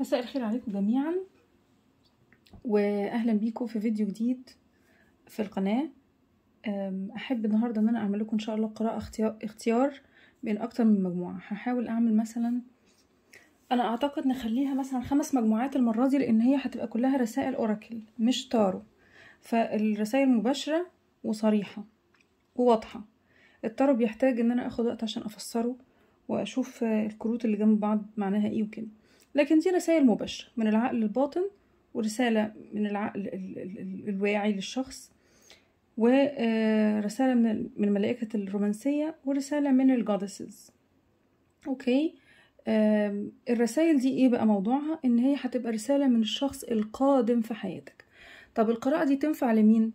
مساء الخير عليكم جميعا واهلا بيكم في فيديو جديد في القناة احب النهاردة ان انا اعمل لكم ان شاء الله قراءة اختيار بين اكتر من مجموعة هحاول اعمل مثلا انا اعتقد نخليها مثلا خمس مجموعات المرة دي لان هي هتبقى كلها رسائل اوراكل مش تارو فالرسائل مباشرة وصريحة وواضحة التارو بيحتاج ان انا اخد وقت عشان افسره واشوف الكروت اللي جنب بعض معناها ايه وكده لكن دي رسائل مباشرة من العقل الباطن ورسالة من العقل الواعي للشخص ورسالة آه، من الملائكة الرومانسية ورسالة من الجادسز اوكي الرسائل دي ايه بقى موضوعها ان هي هتبقى رسالة من الشخص القادم في حياتك طب القراءة دي تنفع لمين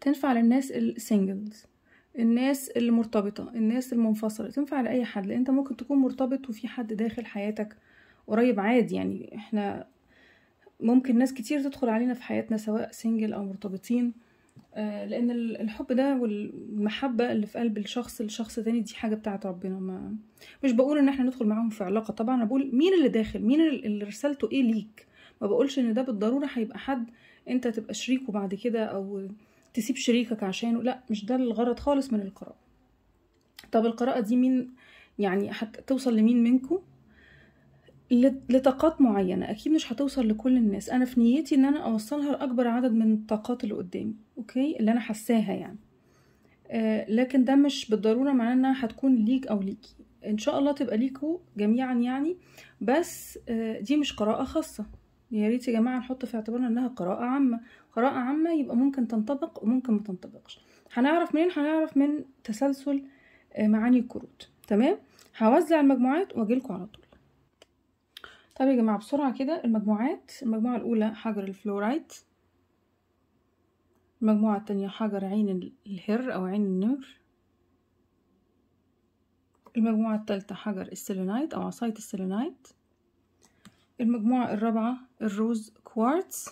تنفع للناس السنجلز الناس المرتبطة الناس المنفصلة تنفع لأي حد لأن أنت ممكن تكون مرتبط وفي حد داخل حياتك قريب عادي يعني احنا ممكن ناس كتير تدخل علينا في حياتنا سواء سنجل او مرتبطين آه، لان الحب ده والمحبة اللي في قلب الشخص لشخص تاني دي حاجة بتاعت ربنا ما مش بقول ان احنا ندخل معاهم في علاقة طبعا انا بقول مين اللي داخل مين اللي رسالته ايه ليك ما بقولش ان ده بالضرورة هيبقى حد انت تبقى شريكه بعد كده او تسيب شريكك عشانه لا مش ده الغرض خالص من القراءة طب القراءة دي مين يعني هتوصل لمين منكم لطاقات معينة أكيد مش هتوصل لكل الناس أنا في نيتي إن أنا أوصلها لأكبر عدد من الطاقات اللي قدامي أوكي اللي أنا حساها يعني آه لكن ده مش بالضرورة معناه إنها هتكون ليك أو ليكي إن شاء الله تبقى ليكوا جميعا يعني بس آه دي مش قراءة خاصة يا ريت يا جماعة نحط في اعتبارنا إنها قراءة عامة قراءة عامة يبقى ممكن تنطبق وممكن ما تنطبقش هنعرف منين هنعرف من تسلسل آه معاني الكروت تمام هوزع المجموعات وأجيلكوا على طول طيب يا جماعة بسرعة كده المجموعات المجموعة الأولى حجر الفلورايد المجموعة التانية حجر عين الهر أو عين النور المجموعة التالتة حجر السيلونايت أو عصاية السيلونايت المجموعة الرابعة الروز كوارتز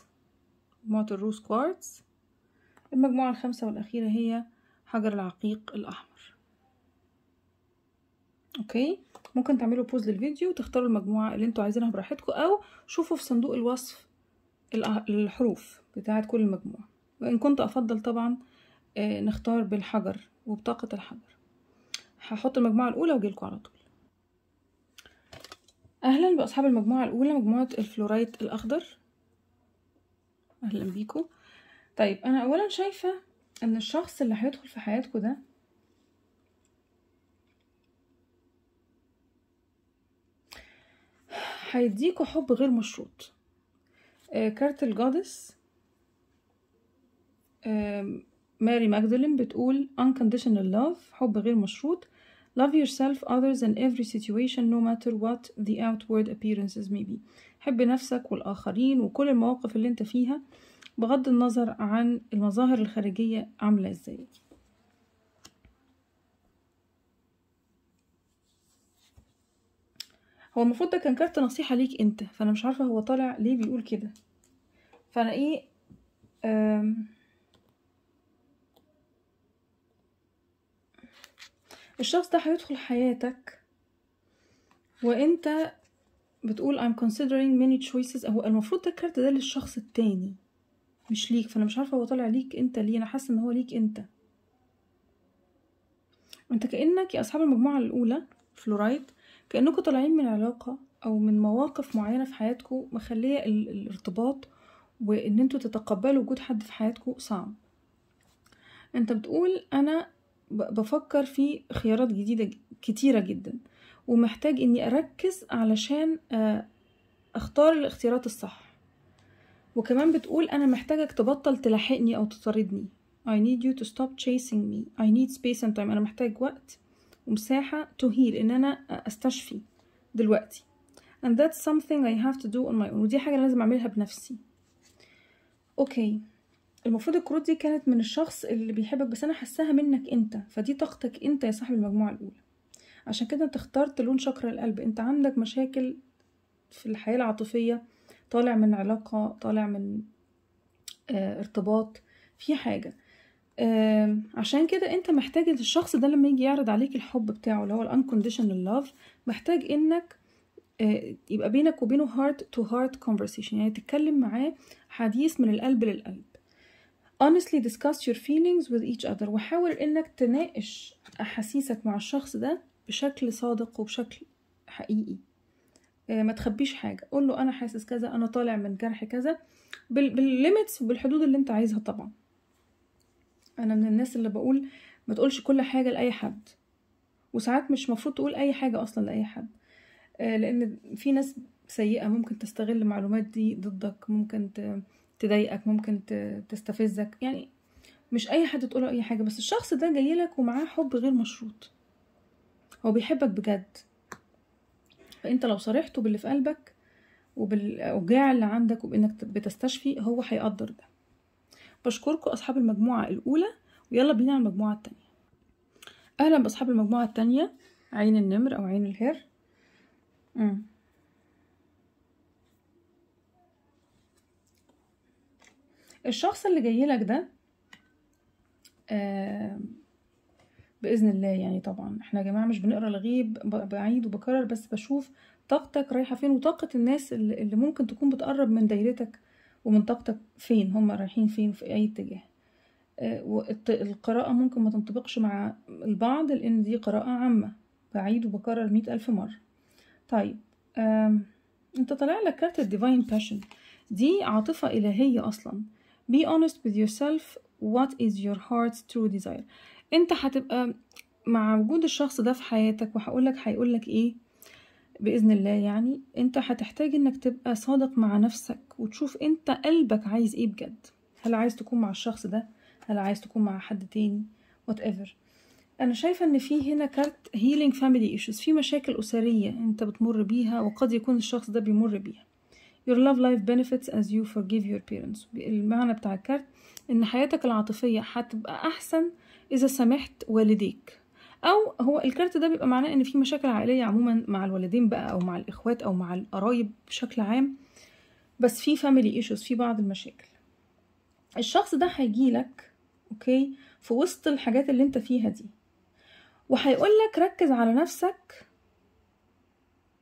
مجموعة الروز كوارتز المجموعة الخامسة والأخيرة هي حجر العقيق الأحمر اوكي ممكن تعملوا بوز للفيديو وتختاروا المجموعه اللي انتوا عايزينها براحتكم او شوفوا في صندوق الوصف الحروف بتاعه كل مجموعه وان كنت افضل طبعا آه، نختار بالحجر وبطاقه الحجر هحط المجموعه الاولى واجيلكوا على طول اهلا باصحاب المجموعه الاولى مجموعه الفلورايت الاخضر اهلا بيكم طيب انا اولا شايفه ان الشخص اللي هيدخل في حياتكم ده هيديكوا حب غير مشروط آه كارت الجادس آه ماري ماجدلين بتقول unconditional love حب غير مشروط love yourself others and every situation no matter what the outward appearances may be حب نفسك والآخرين وكل المواقف اللي انت فيها بغض النظر عن المظاهر الخارجية عاملة ازاي هو المفروض ده كان كارت نصيحة ليك انت فانا مش عارفة هو طالع ليه بيقول كده فانا ايه الشخص ده هيدخل حياتك وانت بتقول I'm considering many choices هو المفروض ده الكارت ده للشخص التاني مش ليك فانا مش عارفه هو طالع ليك انت ليه انا حاسه ان هو ليك انت انت كانك يا اصحاب المجموعه الاولى فلورايد كأنكم طالعين من علاقة أو من مواقف معينة في حياتكم مخلية الارتباط وإن انتوا تتقبلوا وجود حد في حياتكم صعب انت بتقول أنا بفكر في خيارات جديدة كتيرة جدا ومحتاج إني أركز علشان آه، أختار الاختيارات الصح وكمان بتقول أنا محتاجك تبطل تلاحقني أو تطاردني I need you to stop chasing me I need space and time أنا محتاج وقت ومساحة to heal إن أنا أستشفي دلوقتي and that's something I have to do on my own ودي حاجة لازم أعملها بنفسي أوكي المفروض الكروت دي كانت من الشخص اللي بيحبك بس أنا حساها منك أنت فدي طاقتك أنت يا صاحب المجموعة الأولى عشان كده أنت اخترت لون شكر القلب أنت عندك مشاكل في الحياة العاطفية طالع من علاقة طالع من اه ارتباط في حاجة عشان كده انت محتاج الشخص ده لما يجي يعرض عليك الحب بتاعه اللي هو الانكونديشنال لاف محتاج انك آه، يبقى بينك وبينه هارت تو هارت conversation يعني تتكلم معاه حديث من القلب للقلب honestly discuss your feelings with each other وحاول انك تناقش احاسيسك مع الشخص ده بشكل صادق وبشكل حقيقي آه، ما تخبيش حاجة قول له أنا حاسس كذا أنا طالع من جرح كذا بالليميتس وبالحدود اللي أنت عايزها طبعا انا من الناس اللي بقول ما تقولش كل حاجه لاي حد وساعات مش مفروض تقول اي حاجه اصلا لاي حد آه، لان في ناس سيئه ممكن تستغل المعلومات دي ضدك ممكن تضايقك ممكن تستفزك يعني مش اي حد تقوله اي حاجه بس الشخص ده جاي لك ومعاه حب غير مشروط هو بيحبك بجد فانت لو صرحته باللي في قلبك وبالاوجاع اللي عندك وبانك بتستشفي هو هيقدر ده بشكركم أصحاب المجموعة الأولى ويلا بينا على المجموعة التانية أهلا بأصحاب المجموعة التانية عين النمر أو عين الهير الشخص اللي جاي لك ده آه بإذن الله يعني طبعا احنا يا جماعة مش بنقرا الغيب بعيد وبكرر بس بشوف طاقتك رايحة فين وطاقة الناس اللي ممكن تكون بتقرب من دايرتك ومنطقتك فين هم رايحين فين في اي اتجاه آه، والقراءة ممكن ما تنطبقش مع البعض لأن دي قراءة عامة بعيد وبكرر مئة ألف مرة طيب انت طلع لك كارت الديفاين باشن دي عاطفة إلهية أصلا be honest with yourself what is your heart's true desire انت هتبقى مع وجود الشخص ده في حياتك وهقولك هيقولك ايه باذن الله يعني انت هتحتاج انك تبقى صادق مع نفسك وتشوف انت قلبك عايز ايه بجد هل عايز تكون مع الشخص ده هل عايز تكون مع حد تاني وات ايفر انا شايفه ان في هنا كارت healing family issues في مشاكل اسريه انت بتمر بيها وقد يكون الشخص ده بيمر بيها your love life benefits as you forgive your parents المعنى بتاع الكارت ان حياتك العاطفيه هتبقى احسن اذا سامحت والديك او هو الكارت ده بيبقى معناه ان في مشاكل عائليه عموما مع الوالدين بقى او مع الاخوات او مع القرايب بشكل عام بس في فاميلي ايشوز في بعض المشاكل الشخص ده هيجيلك اوكي في وسط الحاجات اللي انت فيها دي وهيقول لك ركز على نفسك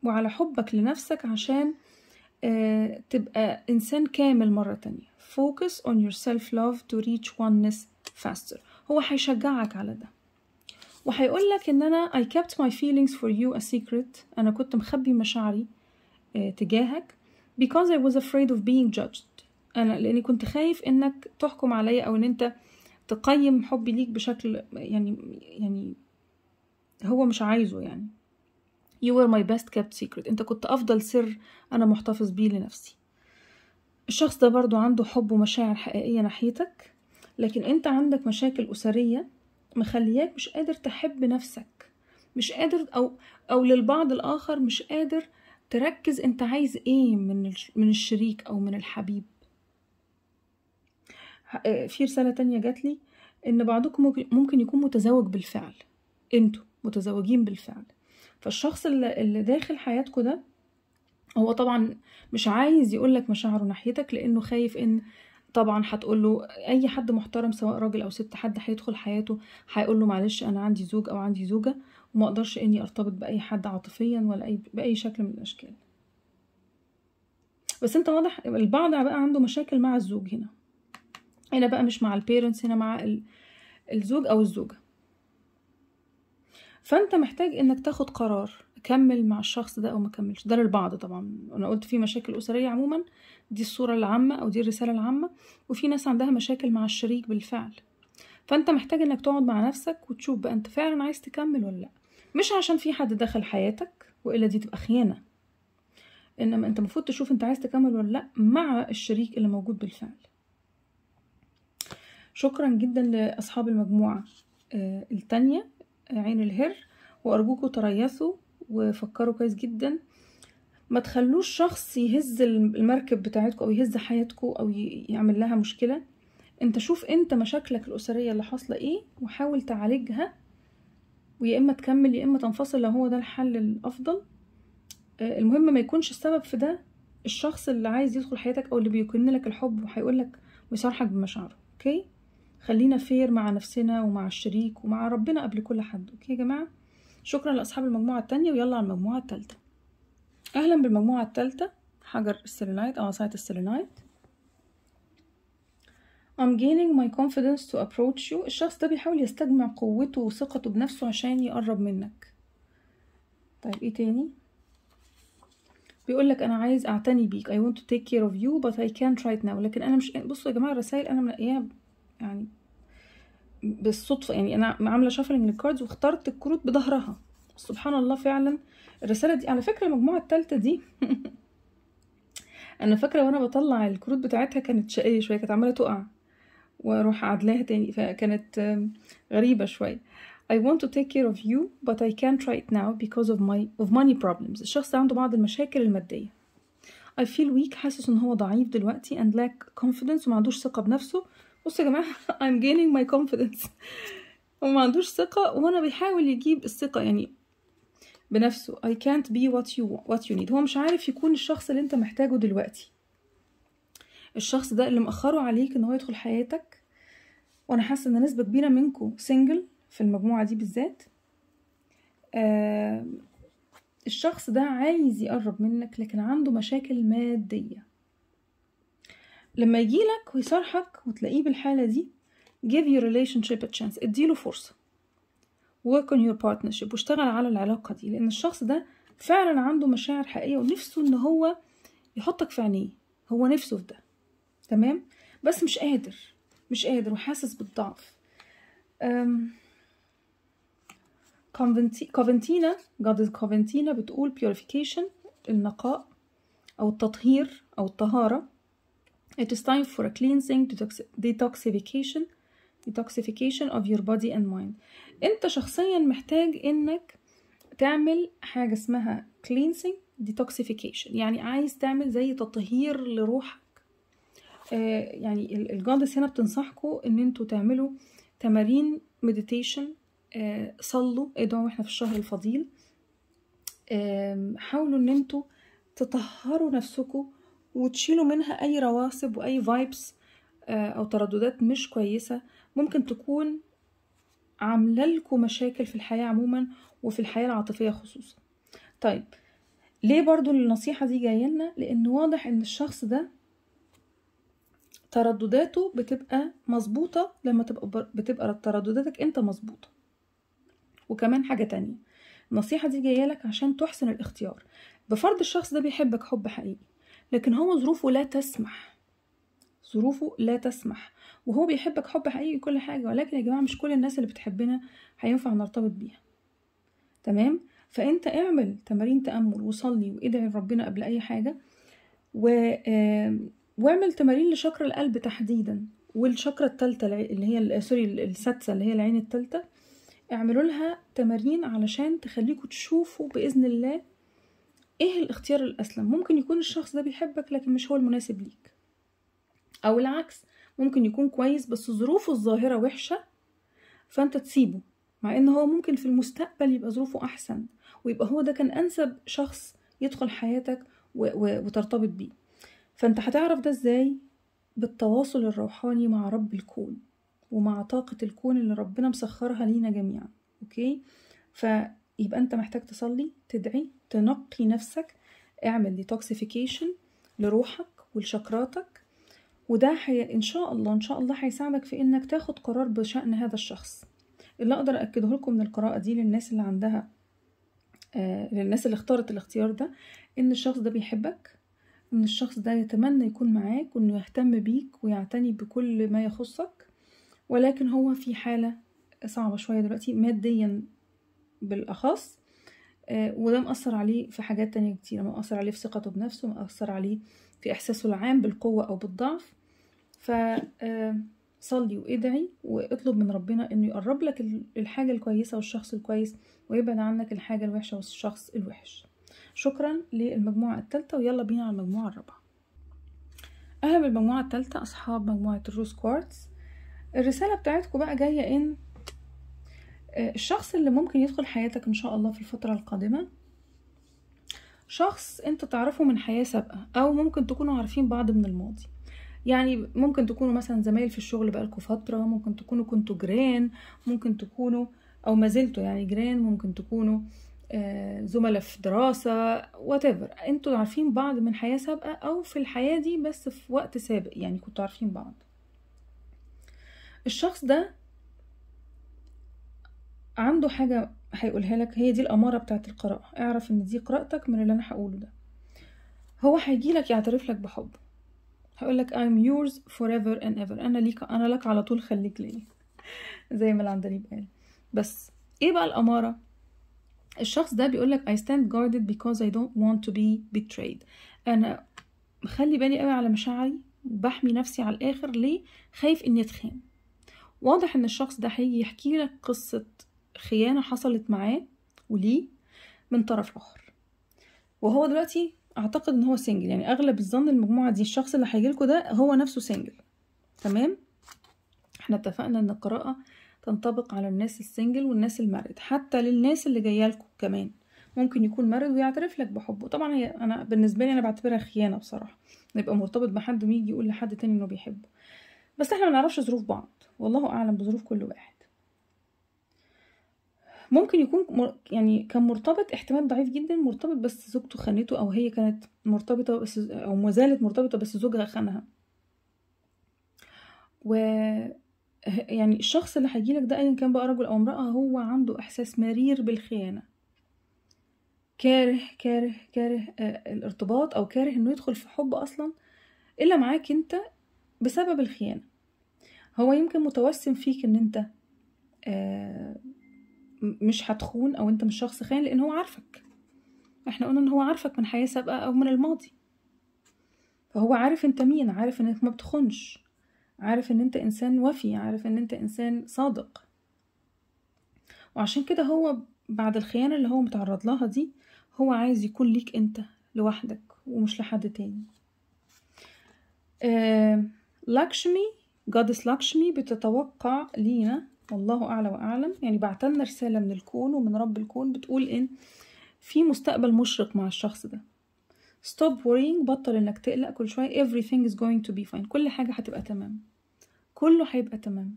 وعلى حبك لنفسك عشان آه، تبقى انسان كامل مره تانية focus on your self love to reach oneness faster هو هيشجعك على ده وهيقول لك ان انا I kept my feelings for you a secret انا كنت مخبي مشاعري آه، تجاهك because I was afraid of being judged انا لاني كنت خايف انك تحكم عليا او ان انت تقيم حبي ليك بشكل يعني يعني هو مش عايزه يعني You were my best kept secret انت كنت افضل سر انا محتفظ بيه لنفسي الشخص ده برضو عنده حب ومشاعر حقيقية ناحيتك لكن انت عندك مشاكل اسرية مخلياك مش قادر تحب نفسك مش قادر او او للبعض الاخر مش قادر تركز انت عايز ايه من من الشريك او من الحبيب آه، في رسالة تانية جات لي ان بعضكم ممكن يكون متزوج بالفعل انتوا متزوجين بالفعل فالشخص اللي داخل حياتكم ده هو طبعا مش عايز يقولك مشاعره ناحيتك لانه خايف ان طبعا هتقول له اي حد محترم سواء راجل او ست حد هيدخل حياته هيقول له معلش انا عندي زوج او عندي زوجه وما اقدرش اني ارتبط باي حد عاطفيا ولا اي باي شكل من الاشكال بس انت واضح البعض بقى عنده مشاكل مع الزوج هنا هنا بقى مش مع البيرنتس هنا مع الزوج او الزوجه فانت محتاج انك تاخد قرار اكمل مع الشخص ده او ما اكملش ده للبعض طبعا انا قلت في مشاكل اسريه عموما دي الصوره العامه او دي الرساله العامه وفي ناس عندها مشاكل مع الشريك بالفعل فانت محتاج انك تقعد مع نفسك وتشوف بقى انت فعلا عايز تكمل ولا لا مش عشان في حد دخل حياتك والا دي تبقى خيانه انما انت المفروض تشوف انت عايز تكمل ولا لا مع الشريك اللي موجود بالفعل شكرا جدا لاصحاب المجموعه آه، التانية عين الهر وارجوكم تريثوا وفكروا كويس جدا ما تخلوش شخص يهز المركب بتاعتكم او يهز حياتكم او يعمل لها مشكله انت شوف انت مشاكلك الاسريه اللي حاصله ايه وحاول تعالجها ويا اما تكمل يا اما تنفصل لو هو ده الحل الافضل آه، المهم ما يكونش السبب في ده الشخص اللي عايز يدخل حياتك او اللي بيكن لك الحب وهيقول لك ويصارحك بمشاعره اوكي خلينا فير مع نفسنا ومع الشريك ومع ربنا قبل كل حد اوكي يا جماعه شكرا لأصحاب المجموعة التانية ويلا على المجموعة التالتة أهلا بالمجموعة التالتة حجر السيلينايت أو عصاية السيلينايت I'm gaining my confidence to approach you الشخص ده بيحاول يستجمع قوته وثقته بنفسه عشان يقرب منك طيب ايه تاني بيقولك انا عايز اعتني بيك I want to take care of you but I can't right now لكن انا مش بصوا يا جماعة الرسائل انا ملاقيها يعني بالصدفه يعني انا عامله شفرنج للكاردز واخترت الكروت بظهرها سبحان الله فعلا الرساله دي على فكره المجموعه الثالثه دي انا فاكره وانا بطلع الكروت بتاعتها كانت شقيه شويه كانت عماله تقع واروح عدلاها تاني فكانت غريبه شويه I want to take care of you but I can't right now because of my of money problems الشخص ده عنده بعض المشاكل الماديه I feel weak حاسس ان هو ضعيف دلوقتي and lack confidence ومعندوش ثقه بنفسه بصوا يا جماعه I'm gaining my confidence هو ما عندوش ثقه وانا بيحاول يجيب الثقه يعني بنفسه I can't be what you what you need هو مش عارف يكون الشخص اللي انت محتاجه دلوقتي الشخص ده اللي مأخره عليك ان هو يدخل حياتك وانا حاسه ان نسبه كبيره منكم سنجل في المجموعه دي بالذات آه الشخص ده عايز يقرب منك لكن عنده مشاكل ماديه لما يجيلك ويصارحك وتلاقيه بالحالة دي give your relationship a chance اديله فرصة work on your partnership واشتغل على العلاقة دي لأن الشخص ده فعلا عنده مشاعر حقيقية ونفسه إن هو يحطك في عينيه هو نفسه في ده تمام بس مش قادر مش قادر وحاسس بالضعف كوفنتينا جادة كوفنتينا بتقول purification النقاء أو التطهير أو الطهارة It is time for a cleansing detoxification detoxification of your body and mind انت شخصيا محتاج انك تعمل حاجة اسمها cleansing detoxification يعني عايز تعمل زي تطهير لروحك آه يعني الجادس هنا بتنصحكوا ان انتوا تعملوا تمارين مديتيشن آه صلوا ادعوا احنا في الشهر الفضيل آه حاولوا ان انتوا تطهروا نفسكم وتشيلوا منها اي رواسب واي فايبس آه، او ترددات مش كويسه ممكن تكون عامله لكم مشاكل في الحياه عموما وفي الحياه العاطفيه خصوصا طيب ليه برضو النصيحه دي جايه لنا لان واضح ان الشخص ده تردداته بتبقى مظبوطه لما تبقى بتبقى تردداتك انت مظبوطه وكمان حاجه تانية النصيحه دي جايه لك عشان تحسن الاختيار بفرض الشخص ده بيحبك حب حقيقي لكن هو ظروفه لا تسمح ظروفه لا تسمح وهو بيحبك حب حقيقي كل حاجة ولكن يا جماعة مش كل الناس اللي بتحبنا هينفع نرتبط بيها تمام فانت اعمل تمارين تأمل وصلي وادعي لربنا قبل اي حاجة و... واعمل تمارين لشكر القلب تحديدا والشكرة التالتة اللي هي سوري السادسة اللي هي العين التالتة اعملوا لها تمارين علشان تخليكم تشوفوا بإذن الله ايه الاختيار الاسلم ممكن يكون الشخص ده بيحبك لكن مش هو المناسب ليك او العكس ممكن يكون كويس بس ظروفه الظاهره وحشه فانت تسيبه مع ان هو ممكن في المستقبل يبقى ظروفه احسن ويبقى هو ده كان انسب شخص يدخل حياتك و- وترتبط بيه فانت هتعرف ده ازاي بالتواصل الروحاني مع رب الكون ومع طاقة الكون اللي ربنا مسخرها لينا جميعا اوكي ف يبقى انت محتاج تصلي تدعي تنقي نفسك اعمل ديتوكسيفيكيشن لروحك ولشكراتك وده حي... ان شاء الله ان شاء الله هيساعدك في انك تاخد قرار بشأن هذا الشخص اللي اقدر اكده لكم من القراءة دي للناس اللي عندها آه للناس اللي اختارت الاختيار ده ان الشخص ده بيحبك ان الشخص ده يتمنى يكون معاك وانه يهتم بيك ويعتني بكل ما يخصك ولكن هو في حالة صعبة شوية دلوقتي ماديا بالاخص آه، وده مأثر عليه في حاجات تانية كتير يعني مأثر عليه في ثقته بنفسه مأثر عليه في إحساسه العام بالقوة أو بالضعف فصلي آه، وادعي واطلب من ربنا إنه يقرب لك الحاجة الكويسة والشخص الكويس ويبعد عنك الحاجة الوحشة والشخص الوحش شكرا للمجموعة التالتة ويلا بينا على المجموعة الرابعة أهلا بالمجموعة التالتة أصحاب مجموعة الروز كوارتز الرسالة بتاعتكم بقى جاية إن الشخص اللي ممكن يدخل حياتك ان شاء الله في الفترة القادمة شخص انت تعرفه من حياة سابقة او ممكن تكونوا عارفين بعض من الماضي يعني ممكن تكونوا مثلا زمايل في الشغل بقالكوا فترة ممكن تكونوا كنتوا جيران ممكن تكونوا او ما زلتوا يعني جيران ممكن تكونوا آه، زملاء في دراسة whatever انتوا عارفين بعض من حياة سابقة او في الحياة دي بس في وقت سابق يعني كنتوا عارفين بعض الشخص ده عنده حاجة هيقولها لك هي دي الأمارة بتاعت القراءة اعرف ان دي قراءتك من اللي انا هقوله ده هو هيجيلك يعترف لك بحبه هيقولك I'm yours forever and ever أنا ليك أنا لك على طول خليك ليا زي ما العندليب قال بس إيه بقى الأمارة؟ الشخص ده بيقولك I stand guarded because I don't want to be betrayed أنا مخلي بالي قوي على مشاعري بحمي نفسي على الآخر ليه؟ خايف إني أتخان واضح إن الشخص ده هيجي يحكي لك قصة خيانة حصلت معاه وليه من طرف آخر وهو دلوقتي أعتقد إن هو سنجل يعني أغلب الظن المجموعة دي الشخص اللي هيجيلكوا ده هو نفسه سنجل تمام احنا اتفقنا إن القراءة تنطبق على الناس السنجل والناس المرد حتى للناس اللي جايه لكم كمان ممكن يكون مرد ويعترف لك بحبه طبعا هي انا بالنسبه لي انا بعتبرها خيانه بصراحه يبقى مرتبط بحد ويجي يقول لحد تاني انه بيحبه بس احنا ما نعرفش ظروف بعض والله اعلم بظروف كل واحد ممكن يكون مر... يعني كان مرتبط احتمال ضعيف جدا مرتبط بس زوجته خانته او هي كانت مرتبطه بس او ما زالت مرتبطه بس زوجها خانها و يعني الشخص اللي هيجيلك ده ايا كان بقى رجل او امراه هو عنده احساس مرير بالخيانه كاره كاره كاره آه، الارتباط او كاره انه يدخل في حب اصلا الا معاك انت بسبب الخيانه هو يمكن متوسم فيك ان انت آه مش هتخون او انت مش شخص خاين لان هو عارفك احنا قلنا ان هو عارفك من حياة سابقة او من الماضي فهو عارف انت مين عارف انك ما بتخونش عارف ان انت انسان وفي عارف ان انت انسان صادق وعشان كده هو بعد الخيانة اللي هو متعرض لها دي هو عايز يكون ليك انت لوحدك ومش لحد تاني آه، لاكشمي جادس لاكشمي بتتوقع لينا والله أعلى وأعلم يعني بعتلنا رسالة من الكون ومن رب الكون بتقول إن في مستقبل مشرق مع الشخص ده stop worrying بطل إنك تقلق كل شوية everything is going to be fine كل حاجة هتبقى تمام كله هيبقى تمام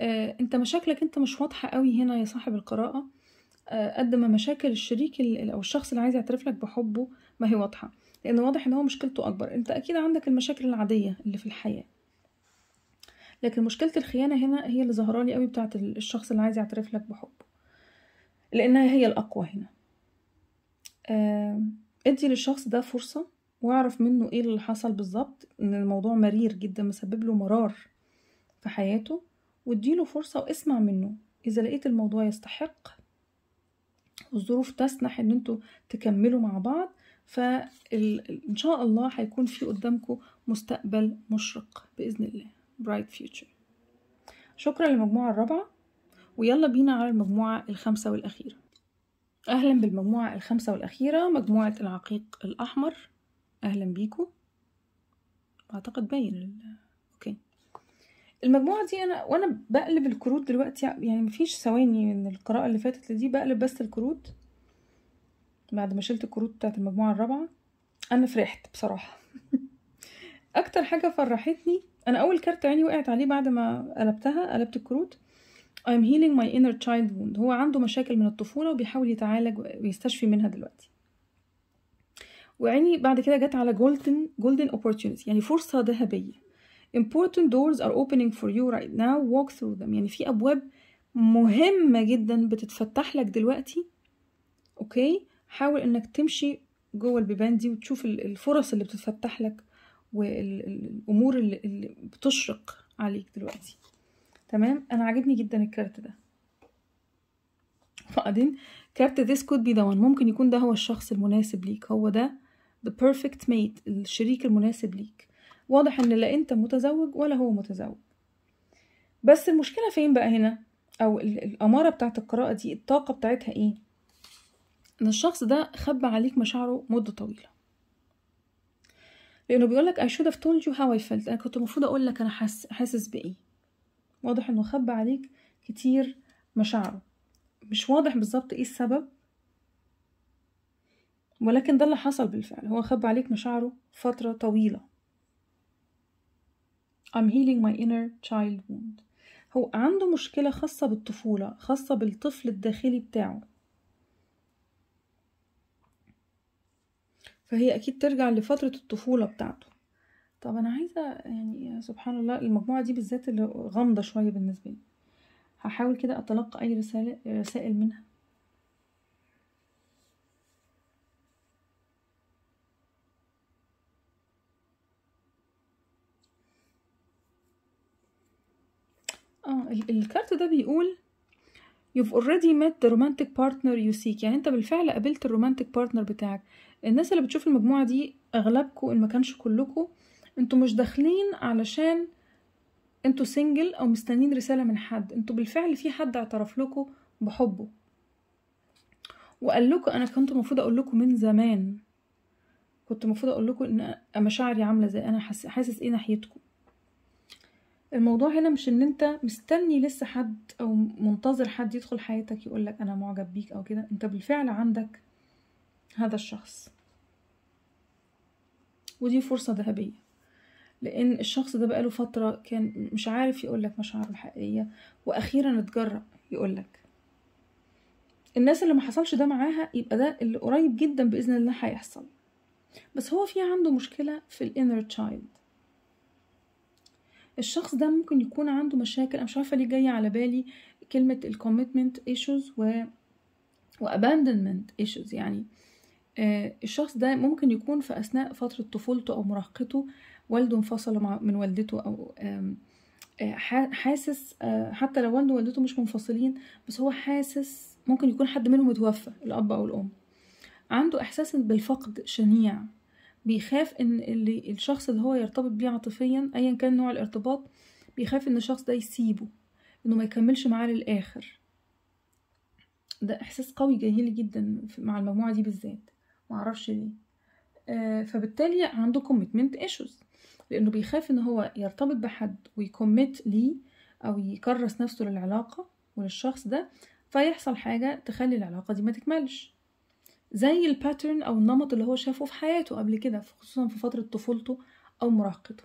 آه انت مشاكلك انت مش واضحة قوي هنا يا صاحب القراءة آه قد ما مشاكل الشريك أو الشخص اللي عايز يعترف لك بحبه ما هي واضحة لأن واضح إن هو مشكلته أكبر أنت أكيد عندك المشاكل العادية اللي في الحياة لكن مشكله الخيانه هنا هي اللي ظاهره لي قوي بتاعه الشخص اللي عايز يعترف لك بحبه لانها هي الاقوى هنا آه ادي للشخص ده فرصه واعرف منه ايه اللي حصل بالظبط ان الموضوع مرير جدا مسبب له مرار في حياته واديله فرصه واسمع منه اذا لقيت الموضوع يستحق والظروف تسنح ان انتوا تكملوا مع بعض فان شاء الله هيكون في قدامكم مستقبل مشرق باذن الله bright future شكرا للمجموعة الرابعة ويلا بينا على المجموعة الخامسة والأخيرة أهلا بالمجموعة الخامسة والأخيرة مجموعة العقيق الأحمر أهلا بيكو أعتقد باين أوكي المجموعة دي أنا وأنا بقلب الكروت دلوقتي يعني مفيش ثواني من القراءة اللي فاتت دي بقلب بس الكروت بعد ما شلت الكروت بتاعت المجموعة الرابعة أنا فرحت بصراحة أكتر حاجة فرحتني انا اول كارت عيني وقعت عليه بعد ما قلبتها قلبت الكروت I'm healing my inner child wound هو عنده مشاكل من الطفولة وبيحاول يتعالج ويستشفي منها دلوقتي وعيني بعد كده جت على golden golden opportunity يعني فرصة ذهبية important doors are opening for you right now walk through them يعني في أبواب مهمة جدا بتتفتح لك دلوقتي أوكي حاول إنك تمشي جوه البيبان دي وتشوف الفرص اللي بتتفتح لك والامور اللي, اللي بتشرق عليك دلوقتي تمام انا عاجبني جدا الكارت ده بعدين كارت this could be the one ممكن يكون ده هو الشخص المناسب ليك هو ده the perfect mate الشريك المناسب ليك واضح ان لا انت متزوج ولا هو متزوج بس المشكلة فين بقى هنا او الامارة بتاعت القراءة دي الطاقة بتاعتها ايه ان الشخص ده خبى عليك مشاعره مدة طويلة لانه بيقول لك I should have told you how I felt انا كنت المفروض اقول لك انا حاسس حاسس بايه واضح انه خبى عليك كتير مشاعره مش واضح بالظبط ايه السبب ولكن ده اللي حصل بالفعل هو خبى عليك مشاعره فترة طويلة I'm healing my inner child wound هو عنده مشكلة خاصة بالطفولة خاصة بالطفل الداخلي بتاعه فهي اكيد ترجع لفتره الطفوله بتاعته طب انا عايزه يعني سبحان الله المجموعه دي بالذات اللي غامضه شويه بالنسبه لي هحاول كده اتلقى اي رسالة رسائل منها اه الكارت ده بيقول you've already met the romantic partner you seek يعني انت بالفعل قابلت الرومانتك بارتنر بتاعك الناس اللي بتشوف المجموعة دي أغلبكم إن ما كانش كلكم انتوا مش داخلين علشان انتوا سنجل أو مستنيين رسالة من حد انتوا بالفعل في حد اعترف لكم بحبه وقال لكم أنا كنت المفروض أقول لكم من زمان كنت المفروض أقول لكم إن مشاعري عاملة زي أنا حاسس إيه ناحيتكم الموضوع هنا مش ان انت مستني لسه حد او منتظر حد يدخل حياتك يقولك انا معجب بيك او كده انت بالفعل عندك هذا الشخص ودي فرصة ذهبية لأن الشخص ده بقاله فترة كان مش عارف يقولك مشاعره الحقيقية وأخيرا اتجرأ يقولك الناس اللي ما حصلش ده معاها يبقى ده اللي قريب جدا بإذن الله هيحصل بس هو في عنده مشكلة في الانر تشايلد الشخص ده ممكن يكون عنده مشاكل انا مش عارفه ليه جايه على بالي كلمه الكوميتمنت ايشوز و وأباندنمنت ايشوز يعني آه، الشخص ده ممكن يكون في أثناء فترة طفولته أو مراهقته والده انفصل من والدته أو آه، حاسس آه، حتى لو والده ووالدته مش منفصلين بس هو حاسس ممكن يكون حد منهم اتوفى الأب أو الأم عنده إحساس بالفقد شنيع بيخاف إن اللي الشخص اللي هو يرتبط بيه عاطفيا أيا كان نوع الارتباط بيخاف إن الشخص ده يسيبه إنه ما يكملش معاه للآخر ده إحساس قوي جاهلي جدا مع المجموعة دي بالذات معرفش ليه آه فبالتالي عنده كوميتمنت ايشوز لانه بيخاف ان هو يرتبط بحد ويكوميت ليه او يكرس نفسه للعلاقه وللشخص ده فيحصل حاجه تخلي العلاقه دي ما تكملش زي الباترن او النمط اللي هو شافه في حياته قبل كده خصوصا في فتره طفولته او مراهقته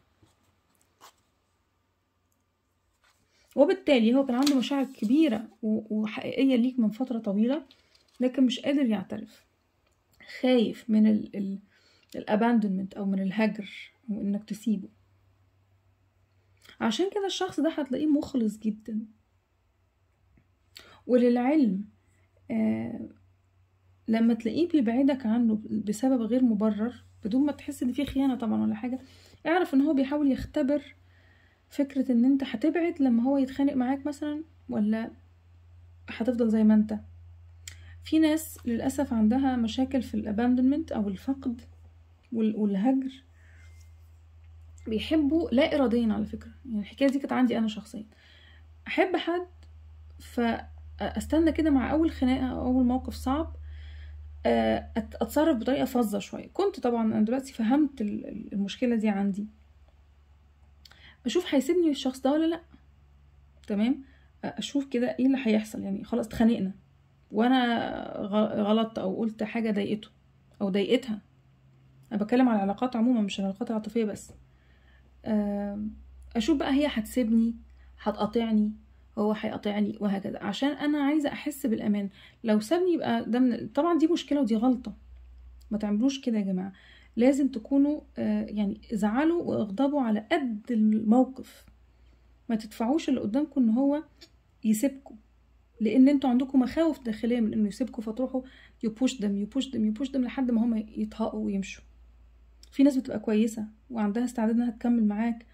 وبالتالي هو كان عنده مشاعر كبيره وحقيقيه ليك من فتره طويله لكن مش قادر يعترف خايف من الاباندمنت او من الهجر وانك تسيبه عشان كده الشخص ده هتلاقيه مخلص جدا وللعلم آه لما تلاقيه بيبعدك عنه بسبب غير مبرر بدون ما تحس ان في خيانه طبعا ولا حاجه اعرف ان هو بيحاول يختبر فكره ان انت هتبعد لما هو يتخانق معاك مثلا ولا هتفضل زي ما انت في ناس للأسف عندها مشاكل في الاباندمنت أو الفقد والهجر بيحبوا لا إراديا على فكرة يعني الحكاية دي كانت عندي أنا شخصيا أحب حد فأستنى كده مع أول خناقة أو أول موقف صعب آه، أتصرف بطريقة فظة شوية كنت طبعا أنا دلوقتي فهمت المشكلة دي عندي أشوف هيسيبني الشخص ده ولا لأ تمام أشوف كده إيه اللي هيحصل يعني خلاص اتخانقنا وانا غلطت او قلت حاجه ضايقته او ضايقتها انا بتكلم على العلاقات عموما مش العلاقات العاطفيه بس اشوف بقى هي هتسيبني هتقاطعني هو هيقاطعني وهكذا عشان انا عايزه احس بالامان لو سابني يبقى ده من... طبعا دي مشكله ودي غلطه ما تعملوش كده يا جماعه لازم تكونوا آه، يعني زعلوا واغضبوا على قد الموقف ما تدفعوش اللي قدامكم ان هو يسيبكم لان انتوا عندكم مخاوف داخليه من انه يسيبكم فتروحوا يبوش دم يبوش دم يبوش دم لحد ما هم يطهقوا ويمشوا في ناس بتبقى كويسه وعندها استعداد انها تكمل معاك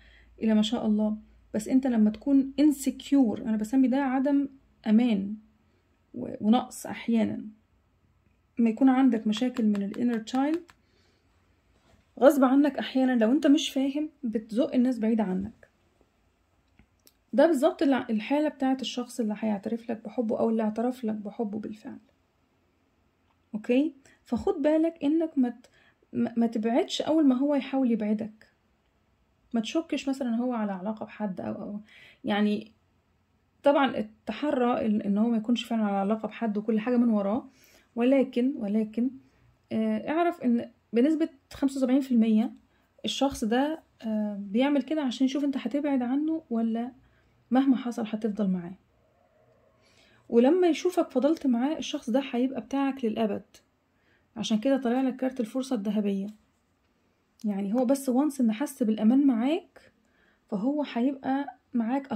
الى ما شاء الله بس انت لما تكون انسكيور انا بسمي ده عدم امان ونقص احيانا ما يكون عندك مشاكل من الانر تشايلد غصب عنك احيانا لو انت مش فاهم بتزق الناس بعيد عنك ده بالظبط الحالة بتاعة الشخص اللي هيعترف لك بحبه أو اللي اعترف لك بحبه بالفعل أوكي فخد بالك إنك ما ما تبعدش أول ما هو يحاول يبعدك ما تشكش مثلا هو على علاقة بحد أو أو يعني طبعا التحرى إن هو ما يكونش فعلا على علاقة بحد وكل حاجة من وراه ولكن ولكن آه، اعرف إن بنسبة 75% الشخص ده آه، بيعمل كده عشان يشوف انت هتبعد عنه ولا مهما حصل هتفضل معاه ولما يشوفك فضلت معاه الشخص ده هيبقى بتاعك للأبد عشان كده طلع لك كارت الفرصة الذهبية يعني هو بس وانس ان حس بالامان معاك فهو هيبقى معاك 100% 100%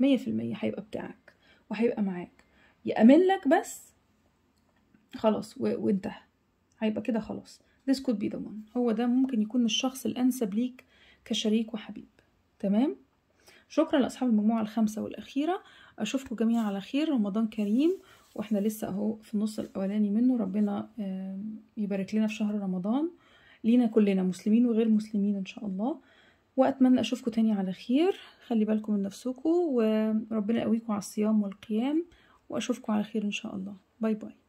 هيبقى بتاعك وهيبقى معاك يأمن لك بس خلاص وانتهى هيبقى كده خلاص this could be the one هو ده ممكن يكون الشخص الأنسب ليك كشريك وحبيب تمام شكرا لأصحاب المجموعة الخامسة والأخيرة أشوفكم جميعا على خير رمضان كريم واحنا لسه اهو في النص الاولاني منه ربنا يبارك لنا في شهر رمضان لينا كلنا مسلمين وغير مسلمين ان شاء الله واتمنى اشوفكم تاني على خير خلي بالكم من نفسكم وربنا يقويكم على الصيام والقيام واشوفكم على خير ان شاء الله باي باي